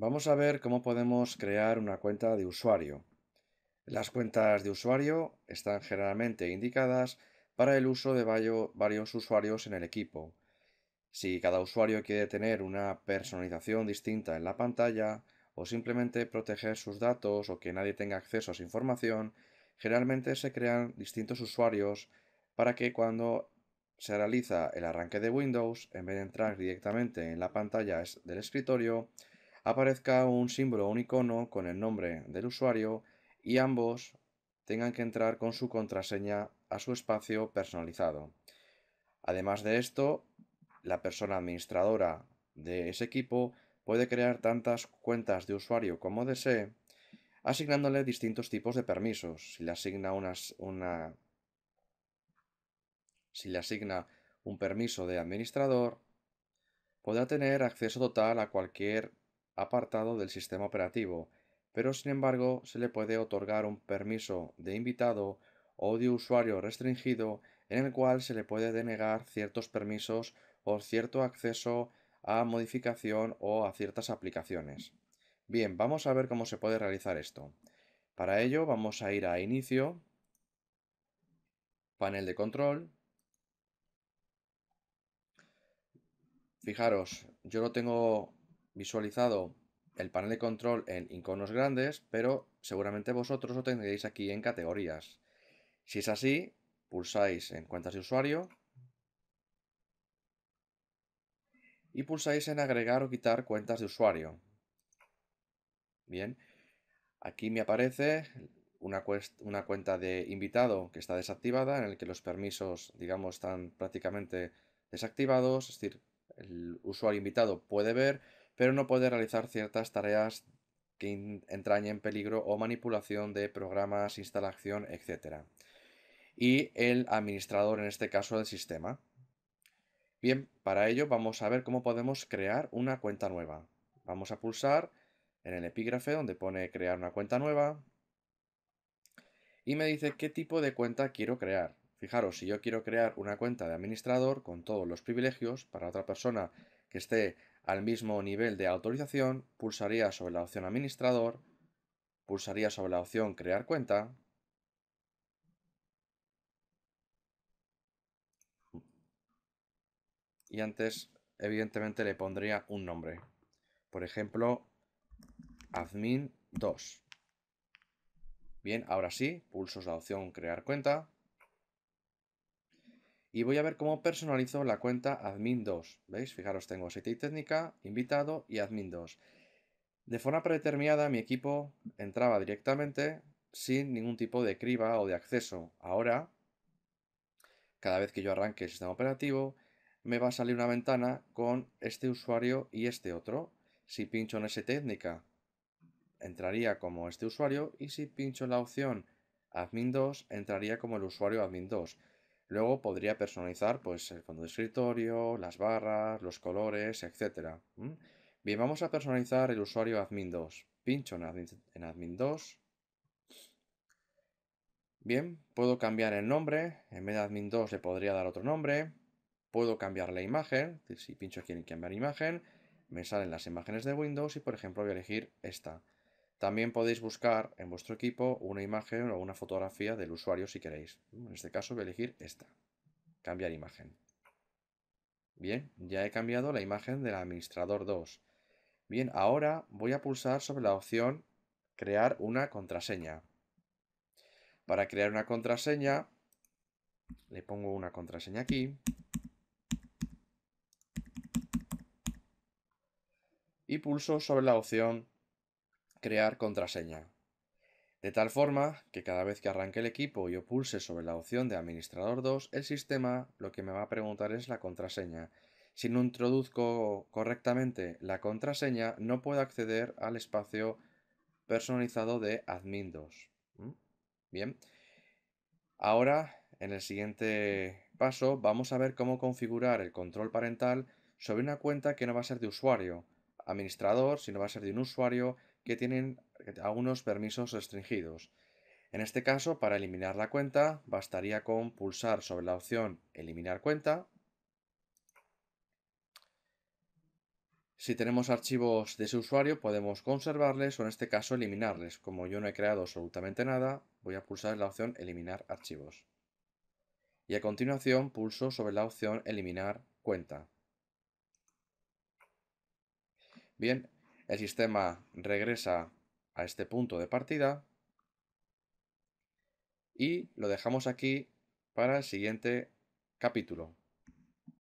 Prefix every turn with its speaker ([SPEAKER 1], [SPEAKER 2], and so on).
[SPEAKER 1] Vamos a ver cómo podemos crear una cuenta de usuario. Las cuentas de usuario están generalmente indicadas para el uso de varios usuarios en el equipo. Si cada usuario quiere tener una personalización distinta en la pantalla o simplemente proteger sus datos o que nadie tenga acceso a su información, generalmente se crean distintos usuarios para que cuando se realiza el arranque de Windows, en vez de entrar directamente en la pantalla del escritorio, aparezca un símbolo o un icono con el nombre del usuario y ambos tengan que entrar con su contraseña a su espacio personalizado. Además de esto, la persona administradora de ese equipo puede crear tantas cuentas de usuario como desee, asignándole distintos tipos de permisos. Si le asigna, si le asigna un permiso de administrador, podrá tener acceso total a cualquier apartado del sistema operativo, pero sin embargo se le puede otorgar un permiso de invitado o de usuario restringido en el cual se le puede denegar ciertos permisos o cierto acceso a modificación o a ciertas aplicaciones. Bien, vamos a ver cómo se puede realizar esto. Para ello vamos a ir a Inicio, panel de control. Fijaros, yo lo tengo visualizado el panel de control en iconos grandes, pero seguramente vosotros lo tendréis aquí en categorías. Si es así, pulsáis en cuentas de usuario y pulsáis en agregar o quitar cuentas de usuario. Bien, aquí me aparece una, una cuenta de invitado que está desactivada, en el que los permisos, digamos, están prácticamente desactivados, es decir, el usuario invitado puede ver, pero no puede realizar ciertas tareas que entrañen peligro o manipulación de programas, instalación, etc. Y el administrador, en este caso, del sistema. Bien, para ello vamos a ver cómo podemos crear una cuenta nueva. Vamos a pulsar en el epígrafe donde pone crear una cuenta nueva y me dice qué tipo de cuenta quiero crear. Fijaros, si yo quiero crear una cuenta de administrador con todos los privilegios para otra persona que esté al mismo nivel de autorización, pulsaría sobre la opción administrador, pulsaría sobre la opción crear cuenta, y antes evidentemente le pondría un nombre. Por ejemplo, admin 2. Bien, ahora sí, pulso la opción crear cuenta. Y voy a ver cómo personalizo la cuenta admin2. ¿Veis? Fijaros, tengo y Técnica, invitado y admin2. De forma predeterminada mi equipo entraba directamente sin ningún tipo de criba o de acceso. Ahora, cada vez que yo arranque el sistema operativo, me va a salir una ventana con este usuario y este otro. Si pincho en ese técnica, entraría como este usuario y si pincho en la opción admin2, entraría como el usuario admin2. Luego podría personalizar pues, el fondo de escritorio, las barras, los colores, etc. Bien, vamos a personalizar el usuario admin 2. Pincho en admin, en admin 2. Bien, puedo cambiar el nombre. En vez de admin 2 le podría dar otro nombre. Puedo cambiar la imagen. Si pincho aquí en cambiar imagen, me salen las imágenes de Windows y por ejemplo voy a elegir esta. También podéis buscar en vuestro equipo una imagen o una fotografía del usuario si queréis. Mm, en este caso voy a elegir esta. Cambiar imagen. Bien, ya he cambiado la imagen del administrador 2. Bien, ahora voy a pulsar sobre la opción crear una contraseña. Para crear una contraseña, le pongo una contraseña aquí. Y pulso sobre la opción crear contraseña. De tal forma que cada vez que arranque el equipo yo pulse sobre la opción de administrador 2, el sistema lo que me va a preguntar es la contraseña. Si no introduzco correctamente la contraseña, no puedo acceder al espacio personalizado de admin 2. ¿Mm? Bien. Ahora, en el siguiente paso, vamos a ver cómo configurar el control parental sobre una cuenta que no va a ser de usuario. Administrador, si no va a ser de un usuario, que tienen algunos permisos restringidos. En este caso, para eliminar la cuenta, bastaría con pulsar sobre la opción Eliminar cuenta. Si tenemos archivos de ese usuario, podemos conservarles o en este caso eliminarles. Como yo no he creado absolutamente nada, voy a pulsar la opción Eliminar archivos. Y a continuación pulso sobre la opción Eliminar cuenta. Bien, el sistema regresa a este punto de partida y lo dejamos aquí para el siguiente capítulo.